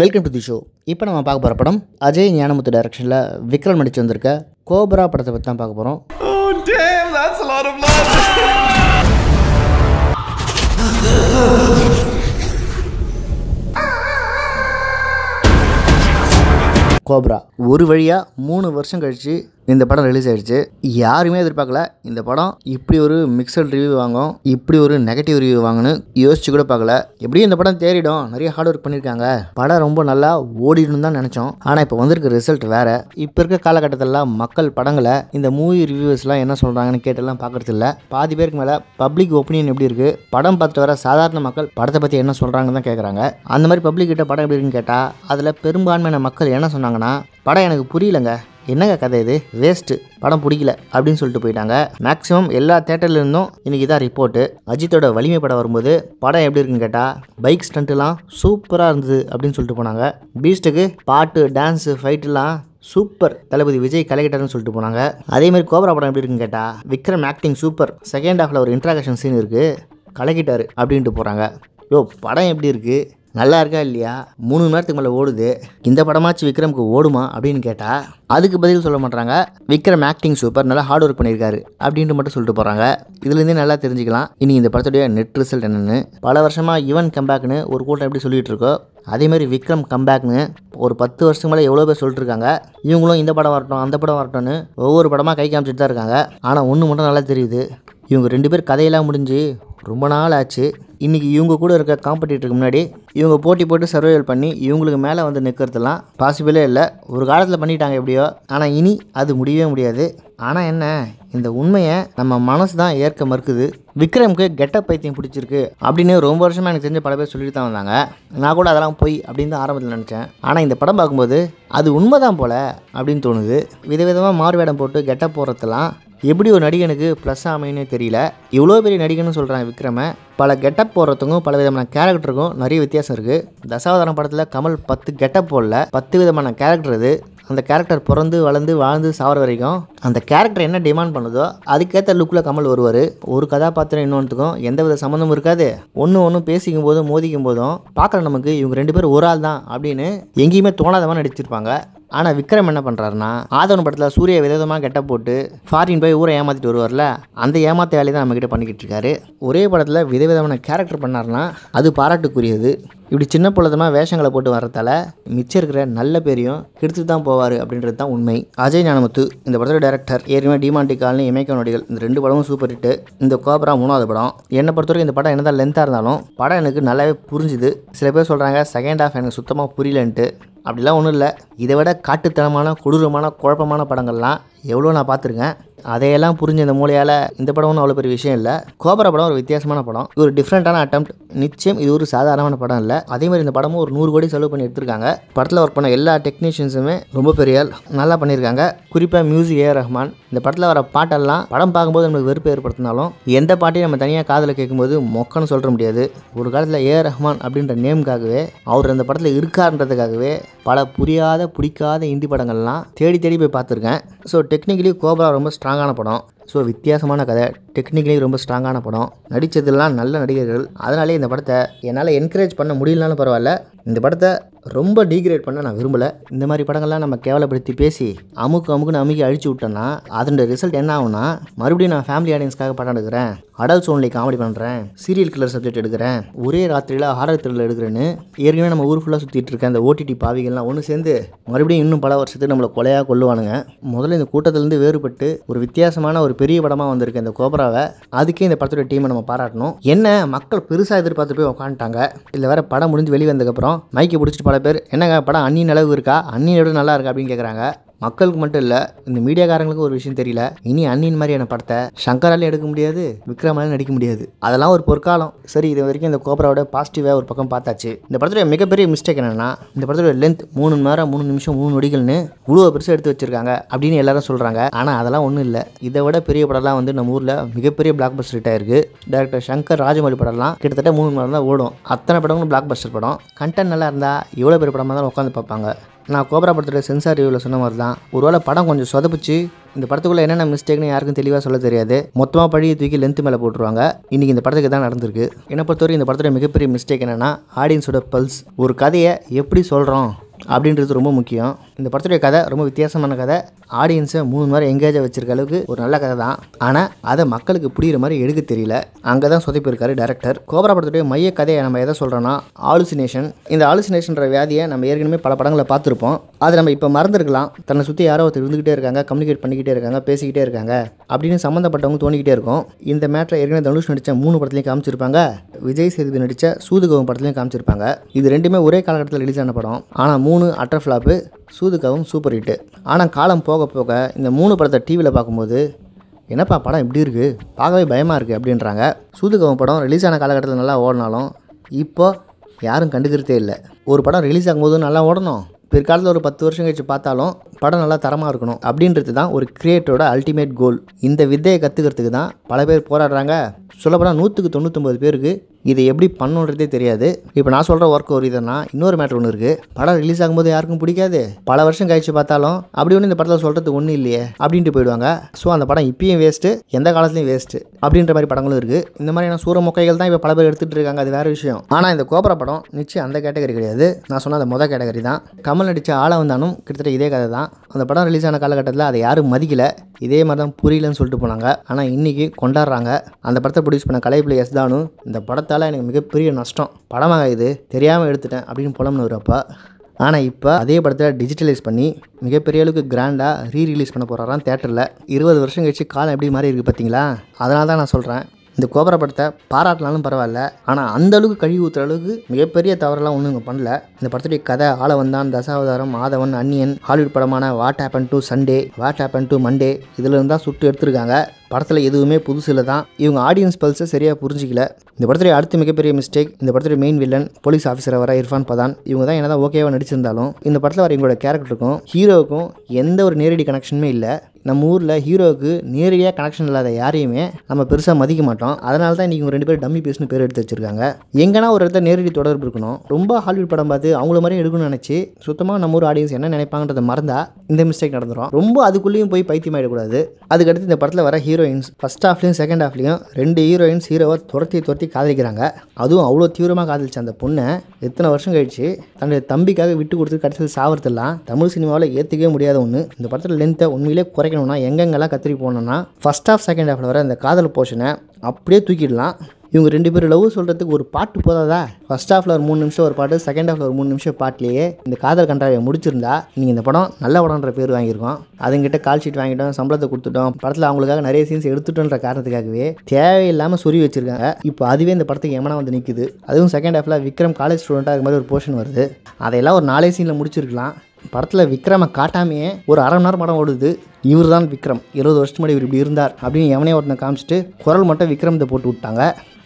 welcome to the show இப்போ நம்ம பார்க்க போகிற படம் அஜய் ஞானமுத்து டைரக்ஷனில் விக்ரம் நடிச்சு வந்திருக்க கோபரா படத்தை பற்றி தான் பார்க்க போகிறோம் oh, கோப்ரா ஒரு வழியாக மூணு வருஷம் கழித்து இந்த படம் ரிலீஸ் ஆயிடுச்சு யாருமே எதிர்பார்க்கல இந்த படம் இப்படி ஒரு மிக்சட் ரிவ்யூ வாங்கும் இப்படி ஒரு நெகட்டிவ் ரிவ்யூ வாங்கணும்னு யோசிச்சு கூட பார்க்கல எப்படியும் இந்த படம் தேறிடும் நிறைய ஹார்ட் ஒர்க் பண்ணியிருக்காங்க படம் ரொம்ப நல்லா ஓடிடும் தான் நினச்சோம் ஆனால் இப்போ வந்திருக்க ரிசல்ட் வேற இப்போ இருக்க காலகட்டத்திலலாம் மக்கள் படங்களை இந்த மூவி ரிவ்யூஸ்லாம் என்ன சொல்கிறாங்கன்னு கேட்டெல்லாம் பார்க்குறது இல்லை பாதி பேருக்கு மேலே பப்ளிக் ஒப்பீனியன் எப்படி இருக்குது படம் பார்த்து வர சாதாரண மக்கள் படத்தை பற்றி என்ன சொல்கிறாங்கன்னு தான் கேட்குறாங்க அந்த மாதிரி பப்ளிக் கிட்ட படம் எப்படி இருக்குன்னு கேட்டால் அதில் பெரும்பான்மையான மக்கள் என்ன சொன்னாங்கன்னா படம் எனக்கு புரியலங்க என்னங்க கதை இது வேஸ்ட்டு படம் பிடிக்கல அப்படின்னு சொல்லிட்டு போயிட்டாங்க மேக்ஸிமம் எல்லா தேட்டர்லேருந்தும் இன்றைக்கி தான் ரிப்போர்ட்டு அஜித்தோட வலிமை படம் வரும்போது படம் எப்படி இருக்குன்னு கேட்டால் பைக் ஸ்டண்ட்டுலாம் சூப்பராக இருந்தது அப்படின்னு சொல்லிட்டு போனாங்க பீஸ்ட்டுக்கு பாட்டு டான்ஸு ஃபைட்டுலாம் சூப்பர் தளபதி விஜய் கலைக்கிட்டார்னு சொல்லிட்டு போனாங்க அதே மாதிரி கோபரா படம் எப்படி இருக்குன்னு கேட்டால் விக்ரம் ஆக்டிங் சூப்பர் செகண்ட் ஹாஃபில் ஒரு இன்ட்ராகஷன் சீன் இருக்குது கலக்கிட்டார் அப்படின்ட்டு போகிறாங்க யோ படம் எப்படி இருக்குது நல்லா இருக்கா இல்லையா மூணு மணி நேரத்துக்கு மேலே ஓடுது இந்த படமாச்சு விக்ரமுக்கு ஓடுமா அப்படின்னு கேட்டால் அதுக்கு பதில் சொல்ல மாட்டாங்க விக்ரம் ஆக்டிங் சூப்பர் நல்லா ஹார்ட் ஒர்க் பண்ணியிருக்காரு அப்படின்ட்டு மட்டும் சொல்லிட்டு போகிறாங்க இதுலேருந்தே நல்லா தெரிஞ்சுக்கலாம் இனி இந்த படத்துடைய நெட் ரிசல்ட் என்னென்னு பல வருஷமாக யுவன் கம்பேக்னு ஒரு கூட்டம் எப்படி சொல்லிகிட்டு இருக்கோ அதேமாதிரி விக்ரம் கம்பேக்னு ஒரு பத்து வருஷத்துக்கு மேலே எவ்வளோ பேர் சொல்லிட்டு இருக்காங்க இவங்களும் இந்த படம் வரட்டும் அந்த படம் வரட்டும்னு ஒவ்வொரு படமாக கை காமிச்சிட்டு தான் இருக்காங்க ஆனால் ஒன்று மட்டும் நல்லா தெரியுது இவங்க ரெண்டு பேர் கதையெல்லாம் முடிஞ்சு ரொம்ப நாள் ஆச்சு இன்றைக்கி இவங்க கூட இருக்க காம்படிட்டருக்கு முன்னாடி இவங்க போட்டி போட்டு சர்வைவல் பண்ணி இவங்களுக்கு மேலே வந்து நிற்கிறதுலாம் பாசிபிளே இல்லை ஒரு காலத்தில் பண்ணிட்டாங்க எப்படியோ ஆனால் இனி அது முடியவே முடியாது ஆனால் என்ன இந்த உண்மையை நம்ம மனசு தான் ஏற்க மறுக்குது விக்ரம்க்கு கெட்ட பைத்தியம் பிடிச்சிருக்கு அப்படின்னு ரொம்ப வருஷமாக எனக்கு தெரிஞ்ச பல பேர் சொல்லிட்டு தான் வந்தாங்க நான் கூட அதெல்லாம் போய் அப்படின்னு தான் ஆரம்பத்தில் நினச்சேன் ஆனால் இந்த படம் பார்க்கும்போது அது உண்மைதான் போல் அப்படின்னு தோணுது விதவிதமாக மாறுவேடம் போட்டு கெட்ட போகிறதுலாம் எப்படி ஒரு நடிகனுக்கு ப்ளஸ் ஆமைன்னு தெரியல இவ்வளோ பெரிய நடிகன்னு சொல்கிறான் விக்ரம பல கெட்டப் போடுறதுக்கும் பல விதமான கேரக்டருக்கும் நிறைய வித்தியாசம் இருக்குது தசாவதாரம் படத்தில் கமல் பத்து கெட்டப் போடல பத்து விதமான கேரக்டர் இது அந்த கேரக்டர் பிறந்து வளர்ந்து வாழ்ந்து சாவர வரைக்கும் அந்த கேரக்டர் என்ன டிமாண்ட் பண்ணுதோ அதுக்கேற்ற லுக்கில் கமல் வருவார் ஒரு கதாபாத்திரம் இன்னொன்றுக்கும் எந்த வித சம்மந்தமும் இருக்காது ஒன்று ஒன்றும் பேசிக்கும் போதும் மோதிக்கும் போதும் பார்க்குற நமக்கு இவங்க ரெண்டு பேரும் ஒரு ஆள் தான் அப்படின்னு எங்கேயுமே தோணாதவன் நடிச்சிருப்பாங்க ஆனால் விக்ரம் என்ன பண்ணுறாருன்னா ஆதவன் படத்தில் சூரிய விதவிதமாக கெட்ட போட்டு ஃபாரின் போய் ஊரை ஏமாற்றிட்டு வருவார்ல அந்த ஏமாத்த வேலையை தான் நம்மக்கிட்ட பண்ணிக்கிட்டு இருக்காரு ஒரே படத்தில் விதவிதமான கேரக்டர் பண்ணார்னா அது பாராட்டுக்குரியது இப்படி சின்ன பிள்ளைத்தனமாக வேஷங்களை போட்டு வர்றதால மிச்சம் இருக்கிற நல்ல பேரையும் கெடுத்து தான் போவார் அப்படின்றது தான் உண்மை அஜய் ஞானமுத்து இந்த படத்தில் டேரக்டர் ஏற்கனவே டிமாண்டி காலனி இமயக்க இந்த ரெண்டு படமும் சூப்பர் ஹிட்டு இந்த கோபரா மூணாவது படம் என்னை பொறுத்தவரைக்கும் இந்த படம் என்ன தான் லென்த்தாக இருந்தாலும் படம் எனக்கு நல்லாவே புரிஞ்சுது சில பேர் சொல்கிறாங்க செகண்ட் ஹாஃப் எனக்கு சுத்தமாக புரியலன்ட்டு அப்படிலாம் ஒன்றும் இல்லை இதை விட காட்டுத்தனமான கொடூரமான குழப்பமான படங்கள்லாம் எவ்வளோ நான் பார்த்துருக்கேன் அதையெல்லாம் புரிஞ்ச இந்த மூலையால் இந்த படமும் அவ்வளோ பெரிய விஷயம் இல்லை கோபரா படம் ஒரு வித்தியாசமான படம் இது ஒரு டிஃப்ரெண்ட்டான அட்டம் நிச்சயம் இது ஒரு சாதாரணமான படம் இல்லை அதே மாதிரி இந்த படமும் ஒரு நூறு கோடி செலவு பண்ணி எடுத்திருக்காங்க படத்தில் ஒர்க் பண்ண எல்லா டெக்னீஷியன்ஸுமே ரொம்ப பெரிய நல்லா பண்ணியிருக்காங்க குறிப்பாக மியூசிக் ஏ ரஹ்மான் இந்த படத்தில் வர பாட்டெல்லாம் படம் பார்க்கும்போது நம்மளுக்கு வெறுப்பு ஏற்படுத்தினாலும் எந்த பாட்டையும் நம்ம தனியாக காதில் கேட்கும்போது மொக்கன்னு சொல்ல முடியாது ஒரு காலத்தில் ஏ ரஹ்மான் அப்படின்ற நேமுக்காகவே அவர் அந்த படத்தில் இருக்கார்ன்றதுக்காகவே பல புரியாத பிடிக்காத இந்தி படங்கள்லாம் தேடி தேடி போய் பார்த்துருக்கேன் ஸோ டெக்னிக்கலி கோபரா ரொம்ப ஸ்ட்ராங்கான படம் ஸோ வித்தியாசமான கதை டெக்னிக்கலி ரொம்ப ஸ்ட்ராங்கான படம் நடித்ததெல்லாம் நல்ல நடிகர்கள் அதனாலே இந்த படத்தை என்னால் என்கரேஜ் பண்ண முடியலனாலும் பரவாயில்ல இந்த படத்தை ரொம்ப டீக்ரேட் பண்ண நான் விரும்பலை இந்த மாதிரி படங்கள்லாம் நம்ம கேவலப்படுத்தி பேசி அமுக்கு அமுக்குன்னு அமுக்கி அழிச்சு விட்டோன்னா அதோட ரிசல்ட் என்ன ஆகும்னா மறுபடியும் நான் ஃபேமிலி ஆடியன்ஸ்க்காக படம் எடுக்கிறேன் அடல்ட்ஸ் ஓன்லி காமெடி பண்ணுறேன் சீரியல் கில்லர் சப்ஜெக்ட் எடுக்கிறேன் ஒரே ராத்திரியில் ஹாரர் திரில் எடுக்கிறேன்னு ஏற்கனவே நம்ம ஊர் ஃபுல்லாக சுற்றிட்டு இருக்க அந்த ஓடிடி பாவிகள்லாம் ஒன்று சேர்ந்து மறுபடியும் இன்னும் பல வருஷத்துக்கு நம்மளை கொலையாக கொள்ளுவானுங்க முதல்ல இந்த கூட்டத்திலேருந்து வேறுபட்டு ஒரு வித்தியாசமான ஒரு பெரிய படமாக வந்திருக்கு இந்த கோப்ராவை அதுக்கே இந்த படத்துடைய டீமை நம்ம பாராட்டணும் என்ன மக்கள் பெருசாக எதிர்பார்த்து போய் உட்காந்துட்டாங்க இதில் வேறு படம் முடிஞ்சு வெளியே வந்ததுக்கப்புறம் மைக்கை பிடிச்சிட்டு பல பேர் என்னங்க படம் அன்னியின் அளவு இருக்கா அளவு நல்லா இருக்கா அப்படின்னு கேட்குறாங்க மக்களுக்கு மட்டும் இல்லை இந்த மீடியாக்காரங்களுக்கு ஒரு விஷயம் தெரியல இனி அண்ணின் மாதிரியான படத்தை சங்கராலையும் எடுக்க முடியாது விக்ரமாலையும் நடிக்க முடியாது அதெல்லாம் ஒரு பொற்காலம் சரி இது வரைக்கும் இந்த கோப்ராவோட பாசிட்டிவாக ஒரு பக்கம் பார்த்தாச்சு இந்த படத்துடைய மிகப்பெரிய மிஸ்டேக் என்னென்னா இந்த படத்தோட லென்த் மூணு மணி நேரம் மூணு நிமிஷம் மூணு நொடிகள்னு குழுவை பெருசாக எடுத்து வச்சிருக்காங்க அப்படின்னு எல்லாரும் சொல்கிறாங்க ஆனால் அதெல்லாம் ஒன்றும் இல்லை இதை விட பெரிய படம்லாம் வந்து நம்ம ஊரில் மிகப்பெரிய பிளாக் பஸ்டர் ஹிட் ஆயிருக்கு டேரக்டர் சங்கர் ராஜமௌழி படம்லாம் கிட்டத்தட்ட மூணு மணி நேரம் தான் ஓடும் அத்தனை படங்களும் பிளாக் பஸ்டர் படம் கண்டென்ட் நல்லா இருந்தால் எவ்வளோ பெரிய படமாக இருந்தாலும் உட்காந்து பார்ப்பாங்க நான் கோபரா படத்தோட சென்சார் ரிவியூவில் சொன்ன மாதிரி தான் ஒருவேளை படம் கொஞ்சம் சொதப்பிச்சு இந்த படத்துக்குள்ளே என்னென்ன மிஸ்டேக்னு யாருக்கும் தெளிவாக சொல்ல தெரியாது மொத்தமாக பழியை தூக்கி லென்த்து மேலே போட்டுருவாங்க இன்றைக்கி இந்த படத்துக்கு தான் நடந்திருக்கு என்னை பொறுத்தவரை இந்த படத்தோட மிகப்பெரிய மிஸ்டேக் என்னென்னா ஆடியன்ஸோட பல்ஸ் ஒரு கதையை எப்படி சொல்கிறோம் அப்படின்றது ரொம்ப முக்கியம் இந்த படத்துடைய கதை ரொம்ப வித்தியாசமான கதை ஆடியன்ஸை மூணு மாதிரி எங்கேஜாக வச்சிருக்க அளவுக்கு ஒரு நல்ல கதை தான் ஆனால் அதை மக்களுக்கு புரிகிற மாதிரி எடுக்க தெரியல அங்கே தான் சொதப்பியிருக்காரு டேரக்டர் கோபரா படத்துடைய மைய கதையை நம்ம எதை சொல்கிறோன்னா ஆலுசினேஷன் இந்த ஆலுசினேஷன்ற வியாதியை நம்ம ஏற்கனவே பல படங்களை பார்த்துருப்போம் அதை நம்ம இப்போ மறந்துருக்கலாம் தன்னை சுற்றி யாரோ ஒருத்தர் இருந்துகிட்டே இருக்காங்க கம்யூனிகேட் பண்ணிக்கிட்டே இருக்காங்க பேசிக்கிட்டே இருக்காங்க அப்படின்னு சம்மந்தப்பட்டவங்க தோணிக்கிட்டே இருக்கும் இந்த மேட்டரை ஏற்கனவே தனுஷ் நடித்த மூணு படத்துலையும் காமிச்சிருப்பாங்க விஜய் சேதுபதி நடித்த சூதுகோவம் படத்துலையும் காமிச்சிருப்பாங்க இது ரெண்டுமே ஒரே காலகட்டத்தில் ரிலீஸ் ஆன படம் ஆனால் மூணு மூணு அட்டர் ஃப்ளாப்பு சூதுக்காவும் சூப்பர் ஹிட்டு ஆனால் காலம் போக போக இந்த மூணு படத்தை டிவியில் பார்க்கும்போது என்னப்பா படம் இப்படி இருக்குது பார்க்கவே பயமாக இருக்குது அப்படின்றாங்க சூதுக்காவும் படம் ரிலீஸ் ஆன காலகட்டத்தில் நல்லா ஓடினாலும் இப்போ யாரும் கண்டுக்கிறதே இல்லை ஒரு படம் ரிலீஸ் ஆகும்போது நல்லா ஓடணும் பிற்காலத்தில் ஒரு பத்து வருஷம் கழிச்சு பார்த்தாலும் படம் நல்லா தரமாக இருக்கணும் அப்படின்றது தான் ஒரு கிரியேட்டரோட அல்டிமேட் கோல் இந்த வித்தையை கற்றுக்கிறதுக்கு தான் பல பேர் போராடுறாங்க சொல்லப்படா நூற்றுக்கு தொண்ணூற்றொம்பது பேருக்கு இது எப்படி பண்ணுன்றதே தெரியாது இப்போ நான் சொல்கிற ஒர்க் ஒரு இதுனா இன்னொரு மேட்ரு ஒன்று இருக்குது படம் ரிலீஸ் ஆகும்போது யாருக்கும் பிடிக்காது பல வருஷம் கழிச்சு பார்த்தாலும் அப்படி ஒன்று இந்த படத்தில் சொல்கிறதுக்கு ஒன்றும் இல்லையே அப்படின்ட்டு போயிடுவாங்க ஸோ அந்த படம் இப்பயும் வேஸ்ட்டு எந்த காலத்துலையும் வேஸ்ட்டு அப்படின்ற மாதிரி படங்களும் இருக்குது இந்த மாதிரியான முக்கைகள் தான் இப்போ பல பேர் எடுத்துகிட்டு இருக்காங்க அது வேறு விஷயம் ஆனால் இந்த கோபுர படம் நிச்சயம் அந்த கேட்டகரி கிடையாது நான் சொன்ன அந்த மொதல் கேட்டகரி தான் கமல் நடித்த ஆளாக வந்தாலும் கிட்டத்தட்ட இதே கதை தான் அந்த படம் ரிலீஸ் ஆன காலகட்டத்தில் அதை யாரும் மதிக்கலை இதே மாதிரி தான் புரியலன்னு சொல்லிட்டு போனாங்க ஆனால் இன்றைக்கி கொண்டாடுறாங்க அந்த படத்தை ப்ரொடியூஸ் பண்ண கலைப்பிள்ளை எஸ் தானு இந்த படத்தை எடுத்தால எனக்கு மிகப்பெரிய நஷ்டம் படமாக இது தெரியாமல் எடுத்துட்டேன் அப்படின்னு புலம்புனவர் அப்பா ஆனால் இப்போ அதே படத்தை டிஜிட்டலைஸ் பண்ணி மிகப்பெரிய அளவுக்கு கிராண்டாக ரீ ரிலீஸ் பண்ண போகிறாராம் தேட்டரில் இருபது வருஷம் கழிச்சு காலம் எப்படி மாதிரி இருக்குது பார்த்தீங்களா அதனால தான் நான் சொல்கிறேன் இந்த கோபுர படத்தை பாராட்டினாலும் பரவாயில்ல ஆனால் அந்த அளவுக்கு கழிவு ஊற்றுற அளவுக்கு மிகப்பெரிய தவறெல்லாம் ஒன்றும் இங்கே பண்ணல இந்த படத்துடைய கதை ஆள வந்தான் தசாவதாரம் ஆதவன் அன்னியன் ஹாலிவுட் படமான what happen to Sunday what happen to Monday இதில் இருந்தால் சுட்டு எடுத்திருக்காங்க படத்தில் எதுவுமே புதுசில் தான் இவங்க ஆடியன்ஸ் பல்ஸை சரியாக புரிஞ்சிக்கல இந்த படத்துல அடுத்த மிகப்பெரிய மிஸ்டேக் இந்த படத்துல மெயின் வில்லன் போலீஸ் ஆஃபீஸர் வர இர்ஃபான் பதான் இவங்க தான் என்ன தான் ஓகேவாக நடிச்சிருந்தாலும் இந்த படத்தில் வர எங்களோட கேரக்டருக்கும் ஹீரோவுக்கும் எந்த ஒரு நேரடி கனெக்ஷனுமே இல்லை நம்ம ஊரில் ஹீரோவுக்கு நேரடியாக கனெக்ஷன் இல்லாத யாரையுமே நம்ம பெருசாக மதிக்க மாட்டோம் அதனால தான் இன்றைக்கி ரெண்டு பேரும் டம்மி பேஸ்னு பேர் எடுத்து வச்சிருக்காங்க எங்கன்னா ஒரு இடத்துல நேரடி தொடர்பு இருக்கணும் ரொம்ப ஹாலிவுட் படம் பார்த்து அவங்கள மாதிரி எடுக்கணும்னு நினச்சி சுத்தமாக நம்ம ஊர் ஆடியன்ஸ் என்ன நினைப்பாங்கன்றத மறந்தால் இந்த மிஸ்டேக் நடந்துடும் ரொம்ப அதுக்குள்ளேயும் போய் பைத்தியம் ஆகிடக்கூடாது அதுக்கடுத்து இந்த படத்தில் வர ஹீரோ ஹீரோயின்ஸ் ஃபஸ்ட் ஹாஃப்லையும் செகண்ட் ஹாஃப்லையும் ரெண்டு ஹீரோயின்ஸ் ஹீரோவை துரத்தி துரத்தி காதலிக்கிறாங்க அதுவும் அவ்வளோ தீவிரமாக காதலிச்சு அந்த பொண்ணை எத்தனை வருஷம் கழிச்சு தன்னுடைய தம்பிக்காக விட்டு கொடுத்து கடைசியில் சாவறதெல்லாம் தமிழ் சினிமாவில் ஏற்றுக்கவே முடியாத ஒன்று இந்த படத்தில் லென்த்தை உண்மையிலே குறைக்கணும்னா எங்கெங்கெல்லாம் கத்திரி போனோம்னா ஃபஸ்ட் ஹாஃப் செகண்ட் ஹாஃபில் வர அந்த காதல் போஷனை அப்படியே தூக்கிடலாம் இவங்க ரெண்டு பேரும் லவ் சொல்கிறதுக்கு ஒரு பாட்டு போதாதா ஃபஸ்ட் ஹாஃபில் ஒரு மூணு நிமிஷம் ஒரு பாட்டு செகண்ட் ஹாஃபில் ஒரு மூணு நிமிஷம் பாட்டிலேயே இந்த காதல் கண்டாவை முடிச்சிருந்தா நீங்கள் இந்த படம் நல்ல படம்ன்ற பேர் வாங்கியிருக்கோம் அதுங்கிட்ட கால் ஷீட் வாங்கிட்டோம் சம்பளத்தை கொடுத்துட்டோம் படத்தில் அவங்களுக்காக நிறைய சீன்ஸ் எடுத்துட்டோன்ற காரணத்துக்காகவே தேவையில்லாமல் சொல்லி வச்சுருக்காங்க இப்போ அதுவே இந்த படத்துக்கு எமனா வந்து நிற்குது அதுவும் செகண்ட் ஹாஃபில் விக்ரம் காலேஜ் ஸ்டூடெண்ட்டாக மாதிரி ஒரு போர்ஷன் வருது அதையெல்லாம் ஒரு நாலே சீனில் முடிச்சிருக்கலாம் படத்தில் விக்ரமை காட்டாமையே ஒரு அரை மணி நேரம் படம் ஓடுது இவர் தான் விக்ரம் இருபது வருஷத்துக்கு முன்னாடி இவர் இப்படி இருந்தார் அப்படின்னு எவனே ஒருத்தனை காமிச்சிட்டு குரல் மட்டும் விக்ரமத்தை போட்டு விட்டாங்க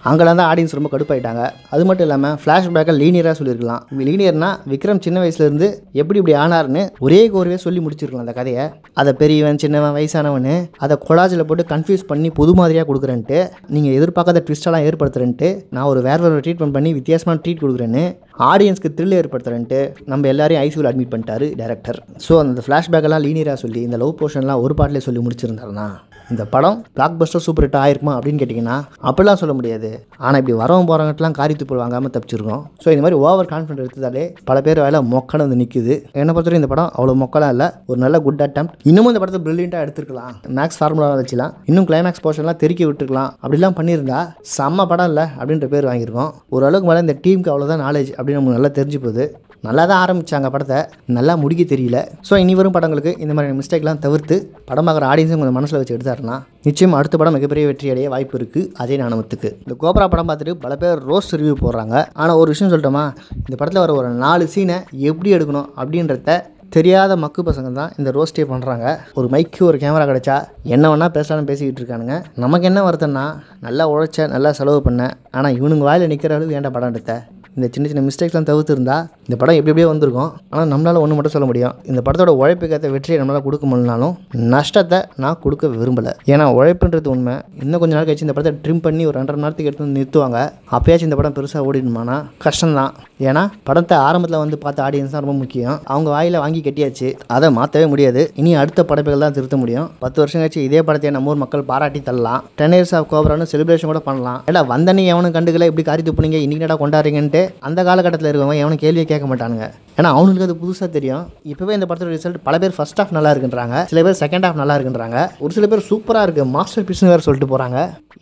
அங்கெல்லாம் தான் ஆடியன்ஸ் ரொம்ப கடுப்பாயிட்டாங்க அது மட்டும் இல்லாமல் ஃப்ளாஷ்பேக்கை லீனியராக சொல்லியிருக்கலாம் லீனியர்னா விக்ரம் சின்ன வயசுலேருந்து எப்படி இப்படி ஆனார்னு ஒரே கோர்வையாக சொல்லி முடிச்சிருக்கலாம் அந்த கதையை அதை பெரியவன் சின்னவன் வயசானவன் அதை கொலாஜில் போட்டு கன்ஃபியூஸ் பண்ணி புது மாதிரியாக கொடுக்குறேன்ட்டு நீங்கள் எதிர்பார்க்காத ட்விஸ்டெல்லாம் ஏற்படுத்துகிறேன்ட்டு நான் ஒரு வேறு வேறு ட்ரீட்மெண்ட் பண்ணி வித்தியாசமான ட்ரீட் கொடுக்குறேன்னு ஆடியன்ஸ்க்கு த்ரில் ஏற்படுத்துறேன்ட்டு நம்ம எல்லாரையும் ஐசியூல அட்மிட் பண்ணிட்டாரு டேரக்டர் ஸோ அந்த ஃப்ளாஷ்பேக்கெல்லாம் லீனியராக சொல்லி இந்த லவ் போர்ஷன்லாம் ஒரு பாட்டிலே சொல்லி முடிச்சிருந்தாருண்ணா இந்த படம் பிளாக் பஸ்டர் சூப்பர் ஹிட் ஆயிருக்குமா அப்படின்னு கேட்டிங்கன்னா அப்படிலாம் சொல்ல முடியாது ஆனால் இப்படி வரவன் போகிறவங்கலாம் காரி துப்புல் வாங்காமல் தப்பிச்சிருக்கோம் ஸோ இந்த மாதிரி ஓவர் கான்ஃபிடன்ஸ் எடுத்ததாலே பல பேர் வேலை மொக்கல வந்து நிற்குது என்னை பொறுத்தவரை இந்த படம் அவ்வளோ மொக்கலாம் இல்லை ஒரு நல்ல குட் அட்டம் இன்னமும் இந்த படத்தை ப்ரில்லியண்ட்டாக எடுத்துருக்கலாம் மேக்ஸ் ஃபார்முலா வச்சுலாம் இன்னும் கிளைமேக்ஸ் போர்ஷன்லாம் தெருக்கி விட்டுருக்கலாம் அப்படிலாம் பண்ணியிருந்தா செம்ம படம் இல்லை அப்படின்ற பேர் வாங்கியிருக்கோம் ஓரளவுக்கு மேலே இந்த டீமுக்கு அவ்வளோதான் நாலேஜ் அப்படின்னு நம்ம நல்லா தெரிஞ்சு போகுது நல்லா தான் ஆரம்பித்தாங்க படத்தை நல்லா முடிக்க தெரியல ஸோ இனி வரும் படங்களுக்கு இந்த மாதிரி மிஸ்டேக்லாம் தவிர்த்து படம் பார்க்குற ஆடியன்ஸும் கொஞ்சம் மனசில் வச்சு எடுத்தாருன்னா நிச்சயம் அடுத்த படம் மிகப்பெரிய வெற்றி அடைய வாய்ப்பு இருக்குது அதே நாணவத்துக்கு இந்த கோப்ரா படம் பார்த்துட்டு பல பேர் ரோஸ்ட் ரிவ்யூ போடுறாங்க ஆனால் ஒரு விஷயம் சொல்லிட்டோமா இந்த படத்தில் வர ஒரு நாலு சீனை எப்படி எடுக்கணும் அப்படின்றத தெரியாத மக்கு பசங்க தான் இந்த ரோஸ்டே பண்ணுறாங்க ஒரு மைக்கு ஒரு கேமரா கிடச்சா என்ன வேணால் பேசலாம்னு பேசிக்கிட்டு இருக்கானுங்க நமக்கு என்ன வருத்தம்னா நல்லா உழைச்ச நல்லா செலவு பண்ண ஆனால் இவனுங்க வாயில் நிற்கிற அளவுக்கு ஏன்டா படம் எடுத்த இந்த சின்ன சின்ன மிஸ்டேக்ஸ்லாம் இருந்தால் இந்த படம் எப்படி எப்படியே வந்திருக்கும் ஆனால் நம்மளால் ஒன்று மட்டும் சொல்ல முடியும் இந்த படத்தோட உழைப்புக்கேற்ற வெற்றியை நம்மளால் கொடுக்க முடியலனாலும் நஷ்டத்தை நான் கொடுக்க விரும்பலை ஏன்னா உழைப்புன்றது உண்மை இன்னும் கொஞ்சம் நாள் கழிச்சு இந்த படத்தை ட்ரிம் பண்ணி ஒரு ரெண்டரை நேரத்துக்கு எடுத்து நிறுத்துவாங்க அப்பயாச்சும் இந்த படம் பெருசாக ஓடிடுமானா கஷ்டம்தான் ஏன்னா படத்தை ஆரம்பத்தில் வந்து பார்த்த ஆடியன்ஸ் தான் ரொம்ப முக்கியம் அவங்க வாயில் வாங்கி கட்டியாச்சு அதை மாற்றவே முடியாது இனி அடுத்த படைப்புகள் தான் திருத்த முடியும் பத்து வருஷம் கழிச்சு இதே படத்தை நம்ம ஊர் மக்கள் பாராட்டி தள்ளலாம் டென் இயர்ஸ் ஆஃப் கோபரானு செலிப்ரேஷன் கூட பண்ணலாம் இல்லை வந்தனே எவனும் கண்டுகளை இப்படி காரி துப்புனீங்க இன்னைக்கு கொண்டாடுறீங்கன்ட்டு அந்த காலகட்டத்தில் இருக்கவங்க எவனும் கேள்வியை கேட்க மாட்டானுங்க ஏன்னா அவனுக்கு அது புதுசாக தெரியும் இப்போவே இந்த படத்தோட ரிசல்ட் பல பேர் ஃபஸ்ட் ஆஃப் நல்லா இருக்குன்றாங்க சில பேர் செகண்ட் ஆஃப் நல்லா இருக்குன்றாங்க ஒரு சில பேர் சூப்பராக இருக்குது மாஸ்டர் பீஸ்னு வேறு சொல்லிட்டு போகிறாங்க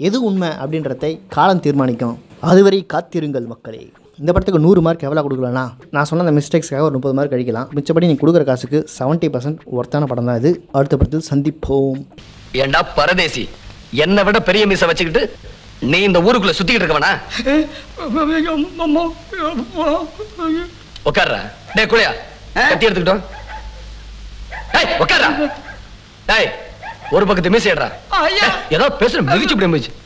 எது உண்மை அப்படின்றதை காலம் தீர்மானிக்கும் அதுவரை காத்திருங்கள் மக்களே இந்த படத்துக்கு நூறு மார்க் எவ்வளோ கொடுக்கலனா நான் சொன்ன அந்த மிஸ்டேக்ஸ்க்காக ஒரு முப்பது மார்க் அடிக்கலாம் மிச்சப்படி நீ கொடுக்குற காசுக்கு செவன்ட்டி பர்சன்ட் ஒர்த்தான படம் தான் இது அடுத்த படத்தில் சந்திப்போம் ஏண்டா பரதேசி என்னை விட பெரிய மிஸ்ஸை வச்சுக்கிட்டு நீ இந்த ஊருக்குள்ள சுத்திக்கிட்டு இருக்கவனா உட்கார்றா டே குளியா கட்டி எடுத்துக்கிட்டோம் உட்கார்றா ஒரு பக்கத்து மீசேடுறா ஏதோ பேசுற மிதிச்சு இப்படி மிதிச்சு